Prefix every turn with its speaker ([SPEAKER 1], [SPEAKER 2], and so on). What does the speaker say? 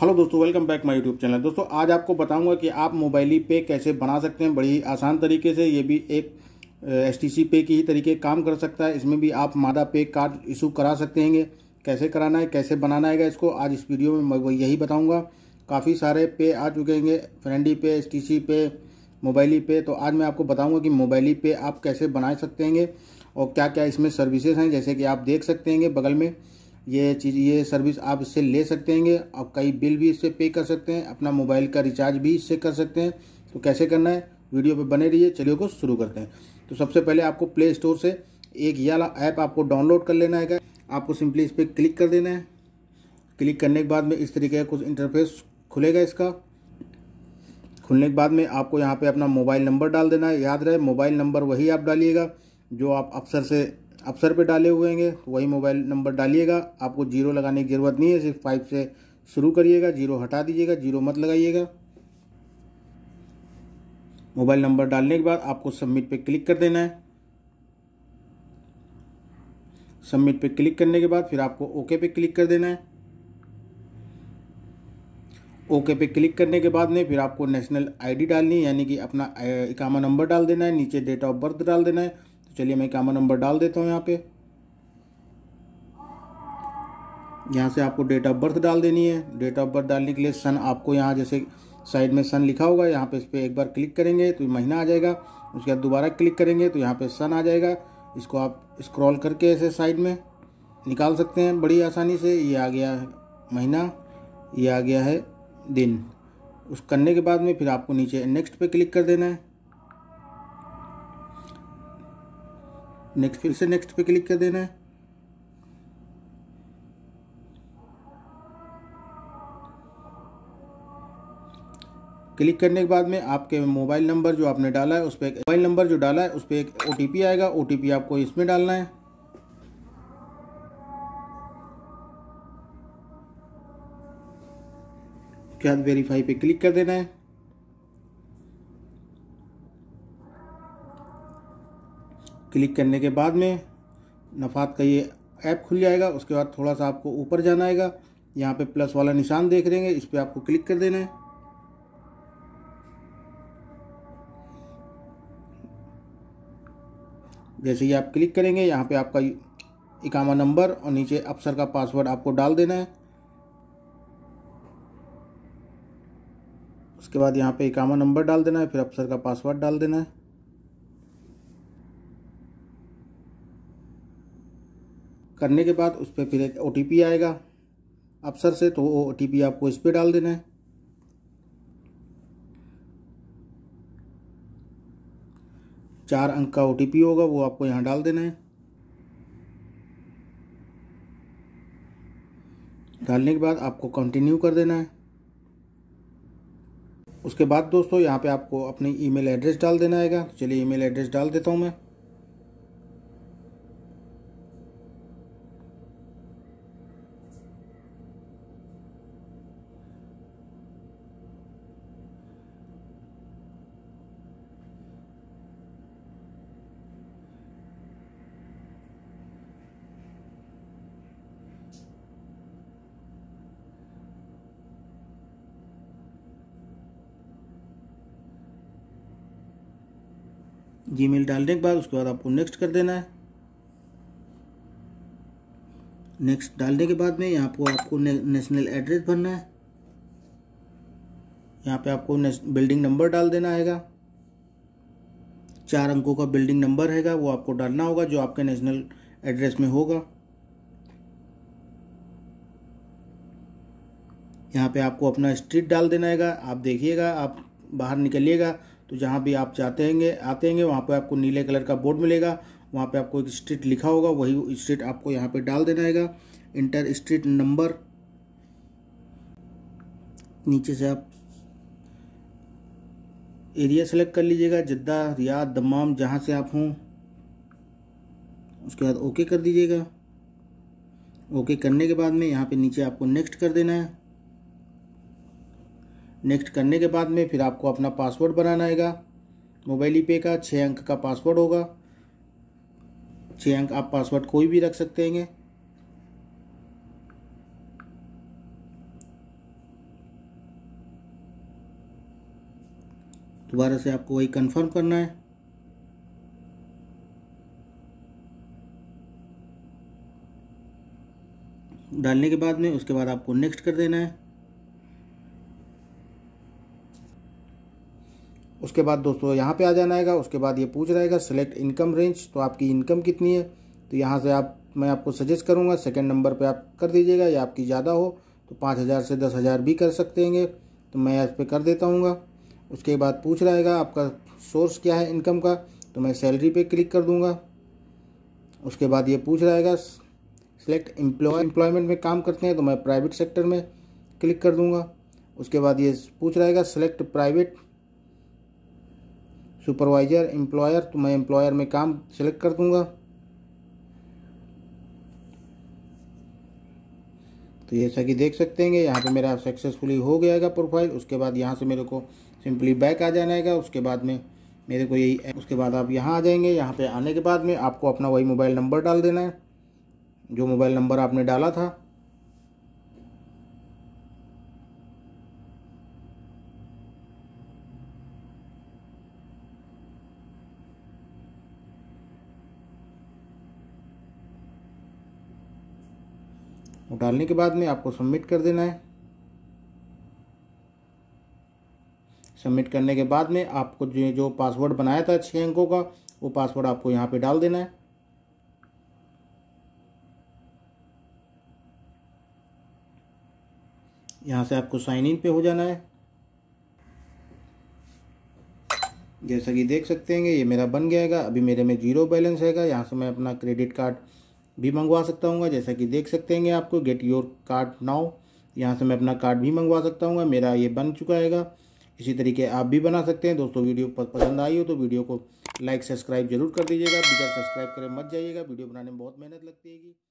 [SPEAKER 1] hello दोस्तों welcome back my YouTube channel दोस्तों आज आपको बताऊंगा कि आप मोबाइली पे कैसे बना सकते हैं बड़ी आसान तरीके से ये भी एक एस टी पे की ही तरीके काम कर सकता है इसमें भी आप मादा पे कार्ड इशू करा सकते हैं कैसे कराना है कैसे बनाना है इसको आज इस वीडियो में मैं यही बताऊँगा काफ़ी सारे पे आ चुके हैं फ्रेंडी पे एस पे मोबाइली पे तो आज मैं आपको बताऊँगा कि मोबाइली पे आप कैसे बना सकते हैं और क्या क्या इसमें सर्विसेज हैं जैसे कि आप देख सकते हैं बगल में ये चीज़ ये सर्विस आप इससे ले सकते हैं और कई बिल भी इससे पे कर सकते हैं अपना मोबाइल का रिचार्ज भी इससे कर सकते हैं तो कैसे करना है वीडियो पे बने रहिए चलिए को शुरू करते हैं तो सबसे पहले आपको प्ले स्टोर से एक यह ऐप आपको डाउनलोड कर लेना है आपको सिंपली इस पर क्लिक कर देना है क्लिक करने के बाद में इस तरीके का कुछ इंटरफेस खुलेगा इसका खुलने के बाद में आपको यहाँ पे अपना मोबाइल नंबर डाल देना है याद रहे मोबाइल नंबर वही आप डालिएगा जो आप अक्सर से अफसर पे डाले हुए होंगे वही मोबाइल नंबर डालिएगा आपको जीरो लगाने की ज़रूरत नहीं है सिर्फ फाइव से शुरू करिएगा जीरो हटा दीजिएगा जीरो मत लगाइएगा मोबाइल नंबर डालने के बाद आपको सबमिट पे क्लिक कर देना है सबमिट पे क्लिक करने के बाद फिर आपको ओके पे क्लिक कर देना है ओके पे क्लिक करने के बाद में फिर आपको नेशनल आईडी डालनी है यानी कि अपना इकामा नंबर डाल देना है नीचे डेट ऑफ बर्थ डाल देना है तो चलिए मैं कैमरा नंबर डाल देता हूँ यहाँ पे यहाँ से आपको डेट ऑफ बर्थ डाल देनी है डेट ऑफ बर्थ डालने के लिए सन आपको यहाँ जैसे साइड में सन लिखा होगा यहाँ पे इस पर एक बार क्लिक करेंगे तो महीना आ जाएगा उसके बाद दोबारा क्लिक करेंगे तो यहाँ पे सन आ जाएगा इसको आप स्क्रॉल करके ऐसे साइड में निकाल सकते हैं बड़ी आसानी से ये आ गया है महीना ये आ गया है दिन उस करने के बाद में फिर आपको नीचे नेक्स्ट पे क्लिक कर देना है नेक्स्ट फिर से नेक्स्ट पे क्लिक कर देना है क्लिक करने के बाद में आपके मोबाइल नंबर जो आपने डाला है उस पर मोबाइल नंबर जो डाला है उस पर एक ओ आएगा ओ आपको इसमें डालना है क्या वेरीफाई पे क्लिक कर देना है क्लिक करने के बाद में नफात का ये ऐप खुल जाएगा उसके बाद थोड़ा सा आपको ऊपर जाना आएगा यहाँ पे प्लस वाला निशान देख रहे हैं इस पर आपको क्लिक कर देना है जैसे ही आप क्लिक करेंगे यहाँ पे आपका इकामा नंबर और नीचे अफसर का पासवर्ड आपको डाल देना है उसके बाद यहाँ पे इकामा नंबर डाल देना है फिर अफसर का पासवर्ड डाल देना है करने के बाद उस पर फिर एक ओ आएगा अफसर से तो वो ओ आपको इस पर डाल देना है चार अंक का ओ होगा वो आपको यहाँ डाल देना है डालने के बाद आपको कंटिन्यू कर देना है उसके बाद दोस्तों यहाँ पे आपको अपनी ईमेल एड्रेस डाल देना आएगा तो चलिए ईमेल एड्रेस डाल देता हूँ मैं जीमेल डालने के बाद उसके बाद आपको नेक्स्ट कर देना है नेक्स्ट डालने के बाद में यहाँ पर आपको नेशनल एड्रेस भरना है यहाँ पे आपको बिल्डिंग नंबर डाल देना है चार अंकों का बिल्डिंग नंबर रहेगा वो आपको डालना होगा जो आपके नेशनल एड्रेस में होगा यहाँ पे आपको अपना स्ट्रीट डाल देना आएगा आप देखिएगा आप बाहर निकलिएगा तो जहाँ भी आप जाते होंगे आते होंगे वहाँ पर आपको नीले कलर का बोर्ड मिलेगा वहाँ पर आपको एक स्ट्रीट लिखा होगा वही स्ट्रीट आपको यहाँ पर डाल देना है इंटर स्ट्रीट नंबर नीचे से आप एरिया सेलेक्ट कर लीजिएगा जिद्दा रियाद दमाम जहाँ से आप हों उसके बाद ओके कर दीजिएगा ओके करने के बाद में यहाँ पे नीचे आपको नेक्स्ट कर देना है नेक्स्ट करने के बाद में फिर आपको अपना पासवर्ड बनाना आएगा मोबाइल ई पे का छः अंक का पासवर्ड होगा छः अंक आप पासवर्ड कोई भी रख सकते हैं दोबारा से आपको वही कंफर्म करना है डालने के बाद में उसके बाद आपको नेक्स्ट कर देना है उसके बाद दोस्तों यहाँ पे आ जाना आएगा उसके बाद ये पूछ रहेगा सिलेक्ट इनकम रेंज तो आपकी इनकम कितनी है तो यहाँ से आप मैं आपको सजेस्ट करूँगा सेकेंड नंबर पर आप कर दीजिएगा या आपकी ज़्यादा हो तो पाँच हज़ार से दस हज़ार भी कर सकते हैं तो मैं इस पर कर देता हूँगा उसके बाद पूछ रहेगा आपका सोर्स क्या है इनकम का तो मैं सैलरी पर क्लिक कर दूँगा उसके बाद ये पूछ रहेगा सिलेक्ट एम्प्लॉय एम्प्लॉयमेंट में काम करते हैं तो मैं प्राइवेट सेक्टर में क्लिक कर दूंगा उसके बाद ये पूछ रहेगा सिलेक्ट प्राइवेट सुपरवाइज़र एम्प्लॉयर तो मैं एम्प्लॉयर में काम सेलेक्ट कर दूंगा तो जैसा कि देख सकते हैं यहाँ पे मेरा सक्सेसफुली हो गया है प्रोफाइल उसके बाद यहाँ से मेरे को सिंपली बैक आ जाना है उसके बाद में मेरे को यही उसके बाद आप यहाँ आ जाएंगे यहाँ पे आने के बाद में आपको अपना वही मोबाइल नंबर डाल देना है जो मोबाइल नंबर आपने डाला था वो डालने के बाद में आपको सबमिट कर देना है सबमिट करने के बाद में आपको जो जो पासवर्ड बनाया था छः अंकों का वो पासवर्ड आपको यहाँ पे डाल देना है यहाँ से आपको साइन इन पे हो जाना है जैसा कि देख सकते हैं ये मेरा बन गया है अभी मेरे में जीरो बैलेंस हैगा यहाँ से मैं अपना क्रेडिट कार्ड भी मंगवा सकता हूँ जैसा कि देख सकते हैं आपको गेट योर कार्ड नाउ यहाँ से मैं अपना कार्ड भी मंगवा सकता हूँ मेरा ये बन चुका है इसी तरीके आप भी बना सकते हैं दोस्तों वीडियो पसंद आई हो तो वीडियो को लाइक सब्सक्राइब जरूर कर दीजिएगा बिना सब्सक्राइब करें मत जाइएगा वीडियो बनाने में बहुत मेहनत लगती है